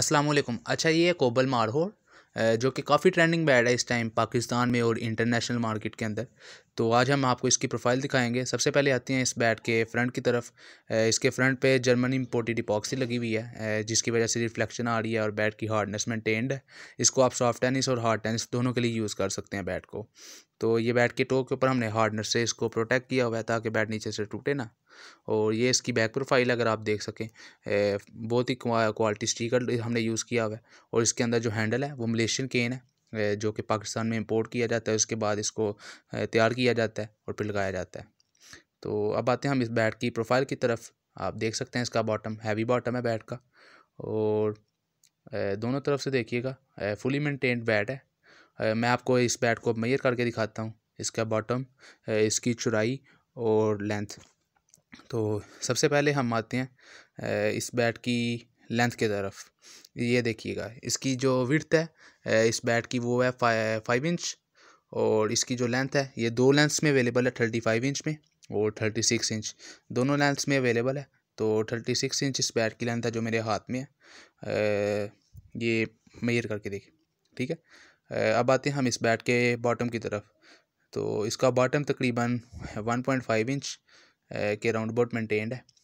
अस्सलाम वालेकुम अच्छा ये कोबल मारहोर जो कि काफ़ी ट्रेंडिंग बैड है इस टाइम पाकिस्तान में और इंटरनेशनल मार्केट के अंदर तो आज हम आपको इसकी प्रोफाइल दिखाएंगे सबसे पहले आते हैं इस बैट के फ्रंट की तरफ इसके फ्रंट पे जर्मन इम्पोर्टेड इपॉक्सी लगी हुई है जिसकी वजह से रिफ्लेक्शन आ रही है और बैट की हार्डनेस मेंटेन्ड है इसको आप सॉफ्ट टेनिस और हार्ड टेनिस दोनों के लिए यूज़ कर सकते हैं बैट को तो ये बैट के टो के ऊपर हमने हार्डनर से इसको प्रोटेक्ट किया हुआ है ताकि बैट नीचे से टूटे ना और ये इसकी बैक प्रोफाइल अगर आप देख सकें बहुत ही क्वालिटी स्टीकर हमने यूज़ किया हुआ है और इसके अंदर जो हैंडल है वो मलेशियन केन है जो कि पाकिस्तान में इम्पोर्ट किया जाता है उसके बाद इसको तैयार किया जाता है और फिर लगाया जाता है तो अब आते हैं हम इस बैट की प्रोफाइल की तरफ आप देख सकते हैं इसका बॉटम हैवी बॉटम है बैट का और दोनों तरफ से देखिएगा फुली मेंटेन्ड बैट है मैं आपको इस बैट को मैयर करके दिखाता हूँ इसका बॉटम इसकी चुराई और लेंथ तो सबसे पहले हम आते हैं इस बैट की लेंथ की तरफ ये देखिएगा इसकी जो विर्थ है इस बैट की वो है फाइव इंच और इसकी जो लेंथ है ये दो लेंथ्स में अवेलेबल है थर्टी फाइव इंच में और थर्टी सिक्स इंच दोनों लेंथ्स में अवेलेबल है तो थर्टी सिक्स इंच इस बैट की लेंथ है जो मेरे हाथ में है ये मेयर करके देखें ठीक है अब आते हैं हम इस बैट के बॉटम की तरफ तो इसका बॉटम तकरीबन 1.5 इंच के राउंड बोट मेंटेन्ड है